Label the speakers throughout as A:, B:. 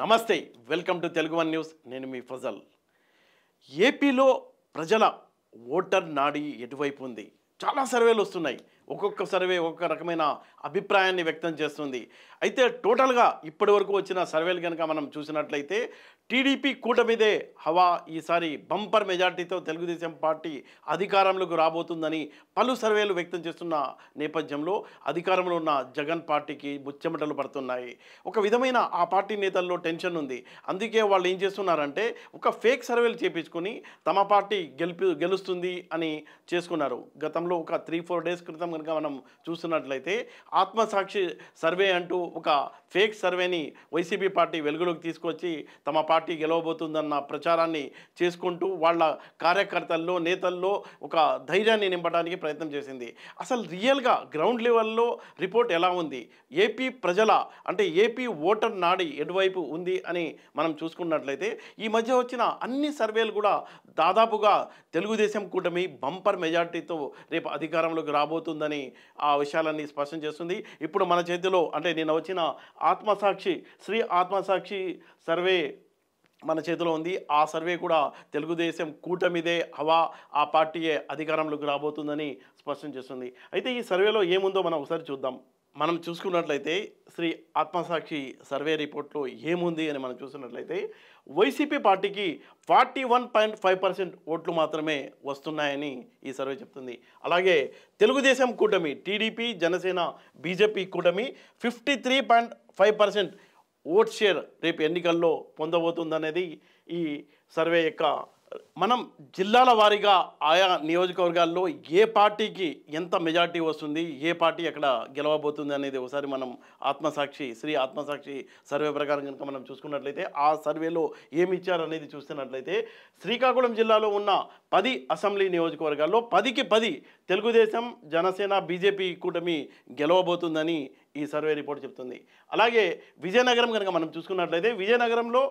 A: నమస్తే welcome to Telugu one news నేను మీ ఫజల్ ఏపీలో ప్రజల ఓటర్ నాడి ఎటువైపు ఉంది చాలా సర్వేలు వస్తున్నాయి ఒక్కొక్క సర్వే ఒక్కొక్క రకమైన అభిప్రాయాన్ని వ్యక్తం చేస్తుంది అయితే టోటల్గా ఇప్పటి వరకు వచ్చిన సర్వేలు కనుక మనం చూసినట్లయితే టీడీపీ కూటమిదే హవా ఈసారి బంపర్ మెజార్టీతో తెలుగుదేశం పార్టీ అధికారంలోకి రాబోతుందని పలు సర్వేలు వ్యక్తం చేస్తున్న నేపథ్యంలో అధికారంలో ఉన్న జగన్ పార్టీకి ముచ్చెమటలు పడుతున్నాయి ఒక విధమైన ఆ పార్టీ నేతల్లో టెన్షన్ ఉంది అందుకే వాళ్ళు ఏం చేస్తున్నారంటే ఒక ఫేక్ సర్వేలు చేపించుకొని తమ పార్టీ గెలిపి గెలుస్తుంది అని చేసుకున్నారు గతంలో ఒక త్రీ ఫోర్ డేస్ క్రితం కనుక మనం చూస్తున్నట్లయితే ఆత్మసాక్షి సర్వే అంటూ ఒక ఫేక్ సర్వేని వైసీపీ పార్టీ వెలుగులోకి తీసుకొచ్చి తమ పార్టీ పార్టీ గెలవబోతుందన్న ప్రచారాన్ని చేసుకుంటూ వాళ్ళ కార్యకర్తల్లో నేతల్లో ఒక ధైర్యాన్ని నింపడానికి ప్రయత్నం చేసింది అసలు రియల్గా గ్రౌండ్ లెవెల్లో రిపోర్ట్ ఎలా ఉంది ఏపీ ప్రజల అంటే ఏపీ ఓటర్ నాడి ఎటువైపు ఉంది అని మనం చూసుకున్నట్లయితే ఈ మధ్య వచ్చిన అన్ని సర్వేలు కూడా దాదాపుగా తెలుగుదేశం కూటమి బంపర్ మెజార్టీతో రేపు అధికారంలోకి రాబోతుందని ఆ విషయాలన్నీ స్పష్టం చేస్తుంది ఇప్పుడు మన చేతిలో అంటే నేను వచ్చిన ఆత్మసాక్షి శ్రీ ఆత్మసాక్షి సర్వే మన చేతిలో ఉంది ఆ సర్వే కూడా తెలుగుదేశం కూటమిదే హవా ఆ పార్టీయే అధికారంలోకి రాబోతుందని స్పష్టం చేస్తుంది అయితే ఈ సర్వేలో ఏముందో మనం ఒకసారి చూద్దాం మనం చూసుకున్నట్లయితే శ్రీ ఆత్మసాక్షి సర్వే రిపోర్ట్లో ఏముంది అని మనం చూసినట్లయితే వైసీపీ పార్టీకి forty one point five percent ఓట్లు మాత్రమే వస్తున్నాయని ఈ సర్వే చెప్తుంది అలాగే తెలుగుదేశం కూటమి టీడీపీ జనసేన బీజేపీ కూటమి fifty three point five percent vote share రేపు ఎన్నికల్లో పొందబోతుందనేది ఈ సర్వే యొక్క మనం జిల్లాల వారీగా ఆయా నియోజకవర్గాల్లో ఏ పార్టీకి ఎంత మెజార్టీ వస్తుంది ఏ పార్టీ ఎక్కడ గెలవబోతుంది అనేది ఒకసారి మనం ఆత్మసాక్షి శ్రీ ఆత్మసాక్షి సర్వే ప్రకారం కనుక మనం చూసుకున్నట్లయితే ఆ సర్వేలో ఏమి ఇచ్చారనేది చూస్తున్నట్లయితే శ్రీకాకుళం జిల్లాలో ఉన్న పది అసెంబ్లీ నియోజకవర్గాల్లో పదికి పది తెలుగుదేశం జనసేన బీజేపీ కూటమి గెలవబోతుందని ఈ సర్వే రిపోర్ట్ చెప్తుంది అలాగే విజయనగరం కనుక మనం చూసుకున్నట్లయితే విజయనగరంలో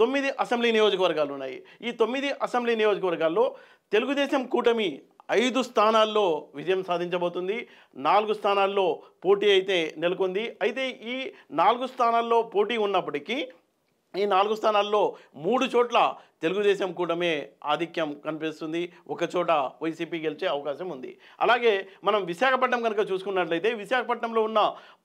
A: తొమ్మిది అసెంబ్లీ నియోజకవర్గాలు ఉన్నాయి ఈ తొమ్మిది అసెంబ్లీ నియోజకవర్గాల్లో తెలుగుదేశం కూటమి ఐదు స్థానాల్లో విజయం సాధించబోతుంది నాలుగు స్థానాల్లో పోటీ అయితే నెలకొంది అయితే ఈ నాలుగు స్థానాల్లో పోటీ ఉన్నప్పటికీ ఈ నాలుగు స్థానాల్లో మూడు చోట్ల తెలుగుదేశం కూటమే ఆధిక్యం కనిపిస్తుంది ఒకచోట వైసీపీ గెలిచే అవకాశం ఉంది అలాగే మనం విశాఖపట్నం కనుక చూసుకున్నట్లయితే విశాఖపట్నంలో ఉన్న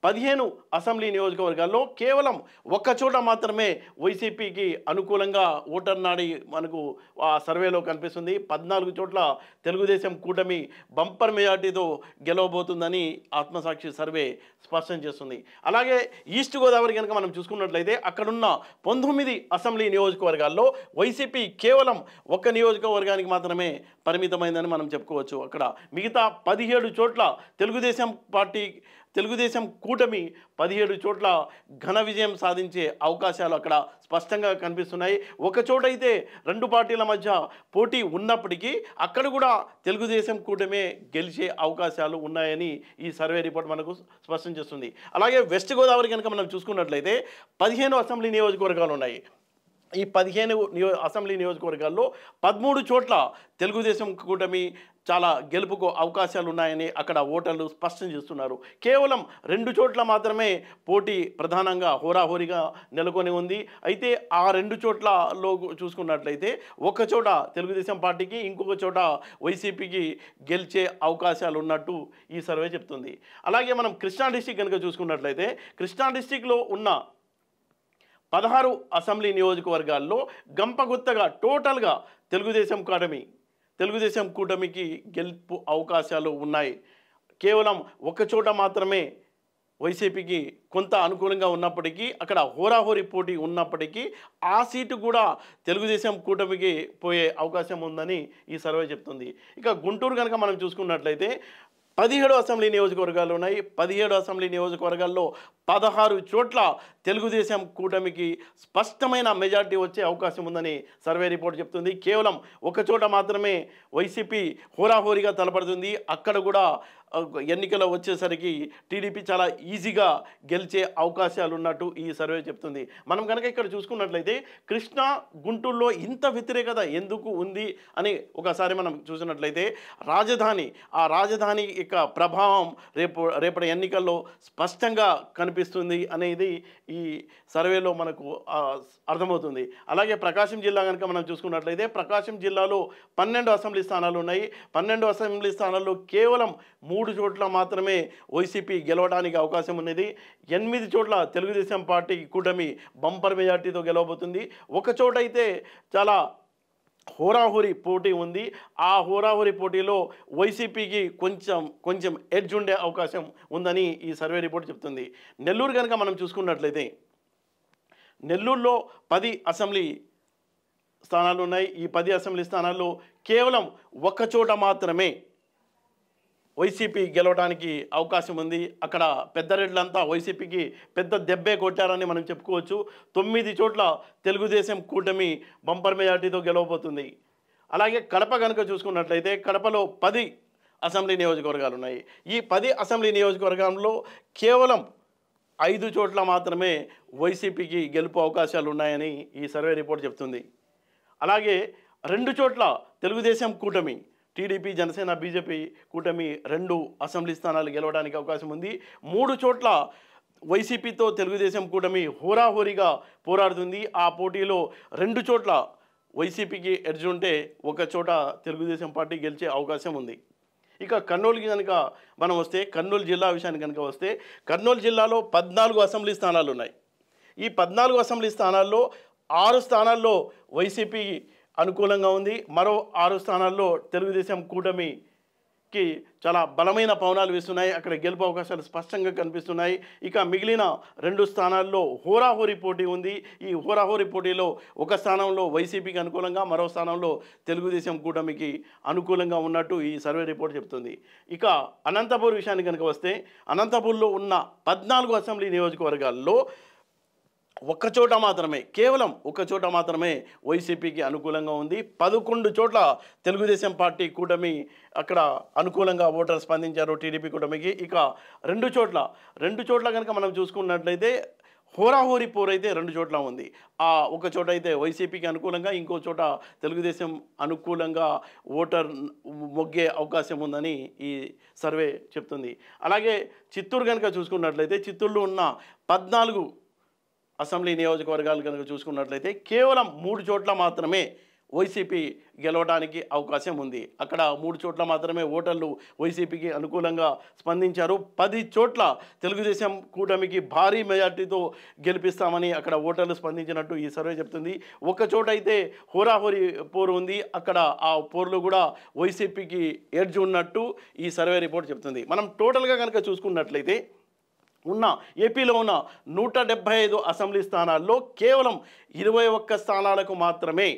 A: పదిహేను అసెంబ్లీ నియోజకవర్గాల్లో కేవలం ఒక్కచోట మాత్రమే వైసీపీకి అనుకూలంగా ఓటర్ నాడి మనకు ఆ సర్వేలో కనిపిస్తుంది పద్నాలుగు చోట్ల తెలుగుదేశం కూటమి బంపర్ మెజార్టీతో గెలవబోతుందని ఆత్మసాక్షి సర్వే స్పష్టం చేస్తుంది అలాగే ఈస్ట్ గోదావరి కనుక మనం చూసుకున్నట్లయితే అక్కడున్న పంతొమ్మిది అసెంబ్లీ నియోజకవర్గాల్లో వైసీపీ వైసీపీ కేవలం ఒక నియోజకవర్గానికి మాత్రమే పరిమితమైందని మనం చెప్పుకోవచ్చు అక్కడ మిగతా పదిహేడు చోట్ల తెలుగుదేశం పార్టీ తెలుగుదేశం కూటమి పదిహేడు చోట్ల ఘన విజయం సాధించే అవకాశాలు అక్కడ స్పష్టంగా కనిపిస్తున్నాయి ఒక చోటైతే రెండు పార్టీల మధ్య పోటీ ఉన్నప్పటికీ అక్కడ కూడా తెలుగుదేశం కూటమే గెలిచే అవకాశాలు ఉన్నాయని ఈ సర్వే రిపోర్ట్ మనకు స్పష్టం చేస్తుంది అలాగే వెస్ట్ గోదావరి కనుక మనం చూసుకున్నట్లయితే పదిహేను అసెంబ్లీ నియోజకవర్గాలు ఉన్నాయి ఈ పదిహేను నియో అసెంబ్లీ నియోజకవర్గాల్లో పదమూడు చోట్ల తెలుగుదేశం కూటమి చాలా గెలుపుకు అవకాశాలు ఉన్నాయని అక్కడ ఓటర్లు స్పష్టం చేస్తున్నారు కేవలం రెండు చోట్ల మాత్రమే పోటీ ప్రధానంగా హోరాహోరీగా నెలకొని ఉంది అయితే ఆ రెండు చోట్లలో చూసుకున్నట్లయితే ఒక చోట తెలుగుదేశం పార్టీకి ఇంకొక చోట వైసీపీకి గెలిచే అవకాశాలు ఉన్నట్టు ఈ సర్వే చెప్తుంది అలాగే మనం కృష్ణా డిస్టిక్ కనుక చూసుకున్నట్లయితే కృష్ణా డిస్టిక్లో ఉన్న పదహారు అసెంబ్లీ నియోజకవర్గాల్లో గంపగుత్తగా టోటల్గా తెలుగుదేశం కూటమి తెలుగుదేశం కూటమికి గెలుపు అవకాశాలు ఉన్నాయి కేవలం ఒకచోట మాత్రమే వైసీపీకి కొంత అనుకూలంగా ఉన్నప్పటికీ అక్కడ హోరాహోరీ పోటీ ఉన్నప్పటికీ ఆ సీటు కూడా తెలుగుదేశం కూటమికి పోయే అవకాశం ఉందని ఈ సర్వే చెప్తుంది ఇక గుంటూరు కనుక మనం చూసుకున్నట్లయితే పదిహేడు అసెంబ్లీ నియోజకవర్గాలు ఉన్నాయి పదిహేడు అసెంబ్లీ నియోజకవర్గాల్లో పదహారు చోట్ల తెలుగుదేశం కూటమికి స్పష్టమైన మెజార్టీ వచ్చే అవకాశం ఉందని సర్వే రిపోర్ట్ చెప్తుంది కేవలం ఒక చోట మాత్రమే వైసీపీ హోరాహోరీగా తలపడుతుంది అక్కడ కూడా ఎన్నికలు వచ్చేసరికి టీడీపీ చాలా ఈజీగా గెలిచే అవకాశాలు ఉన్నట్టు ఈ సర్వే చెప్తుంది మనం కనుక ఇక్కడ చూసుకున్నట్లయితే కృష్ణా గుంటూరులో ఇంత వ్యతిరేకత ఎందుకు ఉంది అని ఒకసారి మనం చూసినట్లయితే రాజధాని ఆ రాజధాని యొక్క ప్రభావం రేపు రేపటి ఎన్నికల్లో స్పష్టంగా కనిపిస్తుంది అనేది ఈ సర్వేలో మనకు అర్థమవుతుంది అలాగే ప్రకాశం జిల్లా కనుక మనం చూసుకున్నట్లయితే ప్రకాశం జిల్లాలో పన్నెండు అసెంబ్లీ స్థానాలు ఉన్నాయి పన్నెండు అసెంబ్లీ స్థానాల్లో కేవలం మూడు మూడు చోట్ల మాత్రమే వైసీపీ గెలవడానికి అవకాశం ఉన్నది ఎనిమిది చోట్ల తెలుగుదేశం పార్టీ కూటమి బంపర్ మెజార్టీతో గెలవబోతుంది ఒక చోట అయితే చాలా హోరాహోరి పోటీ ఉంది ఆ హోరాహోరి పోటీలో వైసీపీకి కొంచెం కొంచెం ఎడ్జ్ ఉండే అవకాశం ఉందని ఈ సర్వే రిపోర్ట్ చెప్తుంది నెల్లూరు కనుక మనం చూసుకున్నట్లయితే నెల్లూరులో పది అసెంబ్లీ స్థానాలు ఉన్నాయి ఈ పది అసెంబ్లీ స్థానాల్లో కేవలం ఒక్క చోట మాత్రమే వైసీపీ గెలవడానికి అవకాశం ఉంది అక్కడ పెద్దరెడ్లంతా వైసీపీకి పెద్ద దెబ్బే కొట్టారని మనం చెప్పుకోవచ్చు తొమ్మిది చోట్ల తెలుగుదేశం కూటమి బంపర్ మెజార్టీతో గెలవబోతుంది అలాగే కడప కనుక చూసుకున్నట్లయితే కడపలో పది అసెంబ్లీ నియోజకవర్గాలు ఉన్నాయి ఈ పది అసెంబ్లీ నియోజకవర్గంలో కేవలం ఐదు చోట్ల మాత్రమే వైసీపీకి గెలుపు అవకాశాలు ఉన్నాయని ఈ సర్వే రిపోర్ట్ చెప్తుంది అలాగే రెండు చోట్ల తెలుగుదేశం కూటమి టీడీపీ జనసేన బీజేపీ కూటమి రెండు అసెంబ్లీ స్థానాలు గెలవడానికి అవకాశం ఉంది మూడు చోట్ల వైసీపీతో తెలుగుదేశం కూటమి హోరాహోరీగా పోరాడుతుంది ఆ పోటీలో రెండు చోట్ల వైసీపీకి ఉంటే ఒక చోట తెలుగుదేశం పార్టీ గెలిచే అవకాశం ఉంది ఇక కర్నూలుకి కనుక మనం వస్తే కర్నూలు జిల్లా విషయానికి కనుక వస్తే కర్నూలు జిల్లాలో పద్నాలుగు అసెంబ్లీ స్థానాలు ఉన్నాయి ఈ పద్నాలుగు అసెంబ్లీ స్థానాల్లో ఆరు స్థానాల్లో వైసీపీ అనుకూలంగా ఉంది మరో ఆరు స్థానాల్లో తెలుగుదేశం కూటమికి చాలా బలమైన పవనాలు వేస్తున్నాయి అక్కడ గెలుపు అవకాశాలు స్పష్టంగా కనిపిస్తున్నాయి ఇక మిగిలిన రెండు స్థానాల్లో హోరాహోరీ పోటీ ఉంది ఈ హోరాహోరీ పోటీలో ఒక స్థానంలో వైసీపీకి అనుకూలంగా మరో స్థానంలో తెలుగుదేశం కూటమికి అనుకూలంగా ఉన్నట్టు ఈ సర్వే రిపోర్ట్ చెబుతుంది ఇక అనంతపూర్ విషయానికి కనుక వస్తే అనంతపూర్లో ఉన్న పద్నాలుగు అసెంబ్లీ నియోజకవర్గాల్లో ఒక్క చోట మాత్రమే కేవలం ఒక్క చోట మాత్రమే వైసీపీకి అనుకూలంగా ఉంది పదకొండు చోట్ల తెలుగుదేశం పార్టీ కూటమి అక్కడ అనుకూలంగా ఓటర్ స్పందించారు టీడీపీ కూటమికి ఇక రెండు చోట్ల రెండు చోట్ల కనుక మనం చూసుకున్నట్లయితే హోరాహోరీ పోరైతే రెండు చోట్ల ఉంది ఆ ఒక చోట అయితే వైసీపీకి అనుకూలంగా ఇంకో చోట తెలుగుదేశం అనుకూలంగా ఓటర్ మొగ్గే అవకాశం ఉందని ఈ సర్వే చెప్తుంది అలాగే చిత్తూరు కనుక చూసుకున్నట్లయితే చిత్తూరులో ఉన్న పద్నాలుగు అసెంబ్లీ నియోజకవర్గాలు కనుక చూసుకున్నట్లయితే కేవలం మూడు చోట్ల మాత్రమే వైసీపీ గెలవడానికి అవకాశం ఉంది అక్కడ మూడు చోట్ల మాత్రమే ఓటర్లు వైసీపీకి అనుకూలంగా స్పందించారు పది చోట్ల తెలుగుదేశం కూటమికి భారీ మెజార్టీతో గెలిపిస్తామని అక్కడ ఓటర్లు స్పందించినట్టు ఈ సర్వే చెప్తుంది ఒక చోట అయితే హోరాహోరీ పోరు ఉంది అక్కడ ఆ పోరులు కూడా వైసీపీకి ఎడ్జ్ ఉన్నట్టు ఈ సర్వే రిపోర్ట్ చెప్తుంది మనం టోటల్గా కనుక చూసుకున్నట్లయితే ఉన్న ఏపీలో ఉన్న నూట డెబ్బై ఐదు అసెంబ్లీ స్థానాల్లో కేవలం ఇరవై ఒక్క స్థానాలకు మాత్రమే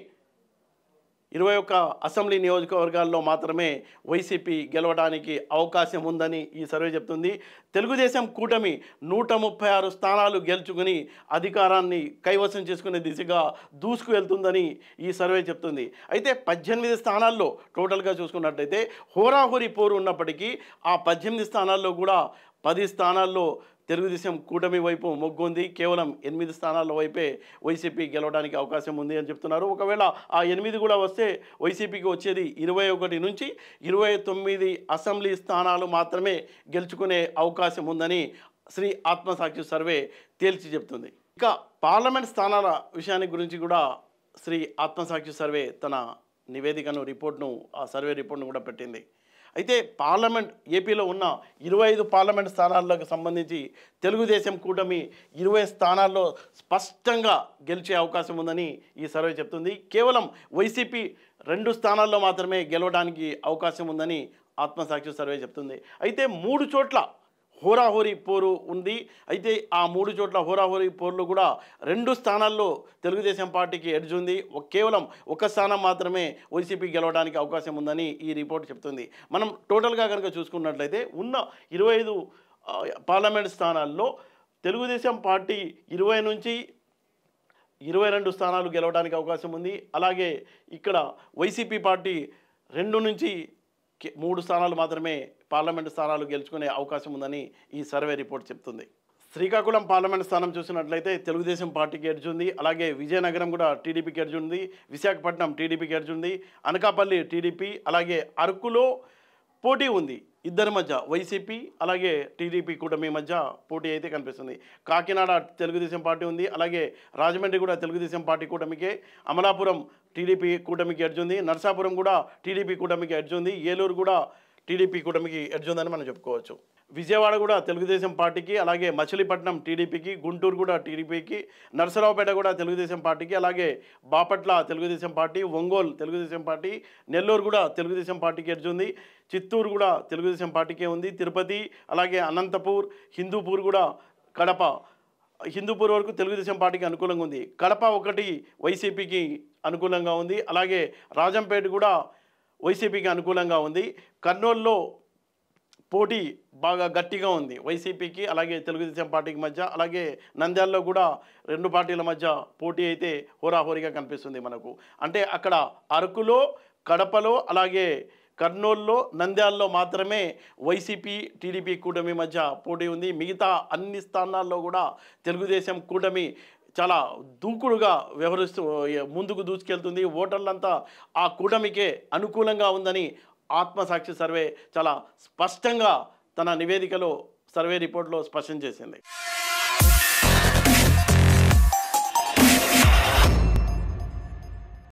A: ఇరవై ఒక్క అసెంబ్లీ నియోజకవర్గాల్లో మాత్రమే వైసీపీ గెలవడానికి అవకాశం ఉందని ఈ సర్వే చెప్తుంది తెలుగుదేశం కూటమి నూట ముప్పై ఆరు స్థానాలు గెలుచుకుని అధికారాన్ని కైవసం చేసుకునే దిశగా దూసుకు వెళ్తుందని ఈ సర్వే చెప్తుంది అయితే పద్దెనిమిది స్థానాల్లో టోటల్గా చూసుకున్నట్టయితే హోరాహోరీ పోరు ఉన్నప్పటికీ ఆ పద్దెనిమిది స్థానాల్లో కూడా పది స్థానాల్లో తెలుగుదేశం కూటమి వైపు మొగ్గుంది కేవలం ఎనిమిది స్థానాల వైపే వైసీపీ గెలవడానికి అవకాశం ఉంది అని చెప్తున్నారు ఒకవేళ ఆ ఎనిమిది కూడా వస్తే వైసీపీకి వచ్చేది ఇరవై ఒకటి నుంచి ఇరవై తొమ్మిది అసెంబ్లీ స్థానాలు మాత్రమే గెలుచుకునే అవకాశం ఉందని శ్రీ ఆత్మసాక్షి సర్వే తేల్చి చెప్తుంది ఇక పార్లమెంట్ స్థానాల విషయాన్ని గురించి కూడా శ్రీ ఆత్మసాక్షి సర్వే తన నివేదికను రిపోర్ట్ను ఆ సర్వే రిపోర్ట్ను కూడా పెట్టింది అయితే పార్లమెంట్ ఏపీలో ఉన్న ఇరవై ఐదు పార్లమెంట్ స్థానాల్లోకి సంబంధించి తెలుగుదేశం కూటమి ఇరవై స్థానాల్లో స్పష్టంగా గెలిచే అవకాశం ఉందని ఈ సర్వే చెప్తుంది కేవలం వైసీపీ రెండు స్థానాల్లో మాత్రమే గెలవడానికి అవకాశం ఉందని ఆత్మసాక్షి సర్వే చెప్తుంది అయితే మూడు చోట్ల హోరాహోరి పోరు ఉంది అయితే ఆ మూడు చోట్ల హోరాహోరి పోరులు కూడా రెండు స్థానాల్లో తెలుగుదేశం పార్టీకి ఎడ్జ్ ఉంది కేవలం ఒక స్థానం మాత్రమే వైసీపీ గెలవడానికి అవకాశం ఉందని ఈ రిపోర్ట్ చెప్తుంది మనం టోటల్గా కనుక చూసుకున్నట్లయితే ఉన్న ఇరవై ఐదు పార్లమెంట్ స్థానాల్లో తెలుగుదేశం పార్టీ ఇరవై నుంచి ఇరవై రెండు స్థానాలు గెలవడానికి అవకాశం ఉంది అలాగే ఇక్కడ వైసీపీ పార్టీ రెండు నుంచి మూడు స్థానాలు మాత్రమే పార్లమెంటు స్థానాలు గెలుచుకునే అవకాశం ఉందని ఈ సర్వే రిపోర్ట్ చెప్తుంది శ్రీకాకుళం పార్లమెంట్ స్థానం చూసినట్లయితే తెలుగుదేశం పార్టీకి ఎడ్జుంది అలాగే విజయనగరం కూడా టీడీపీకి ఎడ్జుంది విశాఖపట్నం టీడీపీకి ఉంది అనకాపల్లి టీడీపీ అలాగే అరకులో పోటీ ఉంది ఇద్దరి మధ్య వైసీపీ అలాగే టీడీపీ కూటమి మధ్య పోటీ అయితే కనిపిస్తుంది కాకినాడ తెలుగుదేశం పార్టీ ఉంది అలాగే రాజమండ్రి కూడా తెలుగుదేశం పార్టీ కూటమికే అమలాపురం టీడీపీ కూటమికి ఎడ్జుంది నర్సాపురం కూడా టీడీపీ కూటమికి ఎడ్జుంది ఏలూరు కూడా టీడీపీ కూటమికి ఎడ్జుందని మనం చెప్పుకోవచ్చు విజయవాడ కూడా తెలుగుదేశం పార్టీకి అలాగే మచిలీపట్నం టీడీపీకి గుంటూరు కూడా టీడీపీకి నర్సరావుపేట కూడా తెలుగుదేశం పార్టీకి అలాగే బాపట్ల తెలుగుదేశం పార్టీ ఒంగోలు తెలుగుదేశం పార్టీ నెల్లూరు కూడా తెలుగుదేశం పార్టీకి ఎడ్జుంది చిత్తూరు కూడా తెలుగుదేశం పార్టీకే ఉంది తిరుపతి అలాగే అనంతపూర్ హిందూపూర్ కూడా కడప హిందూపూర్ వరకు తెలుగుదేశం పార్టీకి అనుకూలంగా ఉంది కడప ఒకటి వైసీపీకి అనుకూలంగా ఉంది అలాగే రాజంపేట కూడా వైసీపీకి అనుకూలంగా ఉంది కర్నూలులో పోటీ బాగా గట్టిగా ఉంది వైసీపీకి అలాగే తెలుగుదేశం పార్టీకి మధ్య అలాగే నంద్యాలలో కూడా రెండు పార్టీల మధ్య పోటీ అయితే హోరాహోరీగా కనిపిస్తుంది మనకు అంటే అక్కడ అరకులో కడపలో అలాగే కర్నూలులో నంద్యాలలో మాత్రమే వైసీపీ టీడీపీ కూటమి మధ్య పోటీ ఉంది మిగతా అన్ని స్థానాల్లో కూడా తెలుగుదేశం కూటమి చాలా దూకుడుగా వ్యవహరిస్తూ ముందుకు దూసుకెళ్తుంది ఓటర్లంతా ఆ కూటమికే అనుకూలంగా ఉందని ఆత్మసాక్షి సర్వే చాలా స్పష్టంగా తన నివేదికలో సర్వే రిపోర్ట్లో స్పష్టం చేసింది